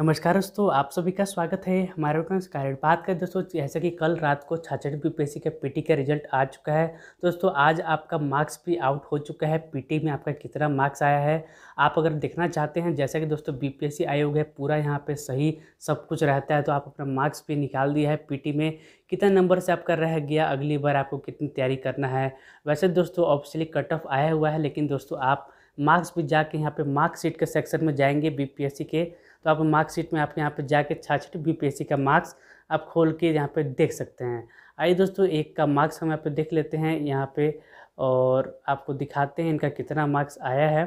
नमस्कार दोस्तों आप सभी का स्वागत है हमारे कार्य बात करें दोस्तों जैसे कि कल रात को छाछठ पी के पीटी का रिजल्ट आ चुका है दोस्तों आज आपका मार्क्स भी आउट हो चुका है पीटी में आपका कितना मार्क्स आया है आप अगर देखना चाहते हैं जैसा कि दोस्तों बीपीएससी आयोग है पूरा यहाँ पर सही सब कुछ रहता है तो आप अपना मार्क्स भी निकाल दिया है पी में कितना नंबर से आपका रह गया अगली बार आपको कितनी तैयारी करना है वैसे दोस्तों ऑफिशियली कट ऑफ आया हुआ है लेकिन दोस्तों आप मार्क्स भी जाके यहाँ पे मार्क्स के सेक्शन में जाएंगे बीपीएससी के तो आप मार्कशीट में आप यहाँ पर जाके छाछठ बी का मार्क्स आप खोल के यहाँ पर देख सकते हैं आइए दोस्तों एक का मार्क्स हम यहाँ पर देख लेते हैं यहाँ पर और आपको दिखाते हैं इनका कितना मार्क्स आया है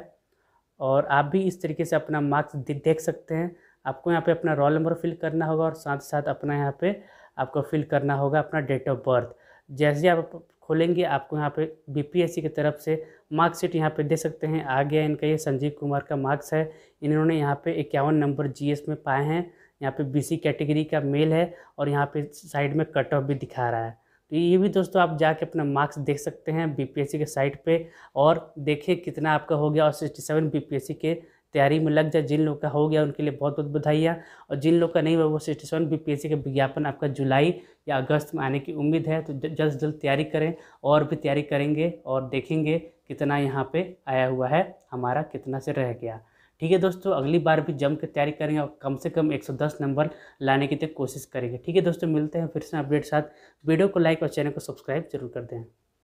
और आप भी इस तरीके से अपना मार्क्स देख सकते हैं आपको यहाँ पे अपना रोल नंबर फिल करना होगा और साथ साथ अपना यहाँ पे आपको फिल करना होगा अपना डेट ऑफ बर्थ जैसे आप खोलेंगे आपको यहाँ पे बीपीएससी की तरफ से मार्कशीट यहाँ पे दे सकते हैं आ गया इनका ये संजीव कुमार का मार्क्स है इन्होंने यहाँ पे इक्यावन नंबर जीएस में पाए हैं यहाँ पे बीसी कैटेगरी का मेल है और यहाँ पे साइड में कट ऑफ भी दिखा रहा है तो ये भी दोस्तों आप जाके अपना मार्क्स देख सकते हैं बी के साइट पर और देखें कितना आपका हो गया और सिक्सटी सेवन के तैयारी में लग जाए जिन लोग का हो गया उनके लिए बहुत बहुत बधाइयाँ और जिन लोग का नहीं हुआ वो सिक्सटी सेवन बी पी का विज्ञापन आपका जुलाई या अगस्त में आने की उम्मीद है तो जल्द से जल्द तैयारी करें और भी तैयारी करेंगे और देखेंगे कितना यहाँ पे आया हुआ है हमारा कितना से रह गया ठीक है दोस्तों अगली बार भी जम के तैयारी करेंगे और कम से कम 110 नंबर लाने की तक तो कोशिश करेंगे ठीक है दोस्तों मिलते हैं फिर से अपडेट साथ वीडियो को लाइक और चैनल को सब्सक्राइब जरूर कर दें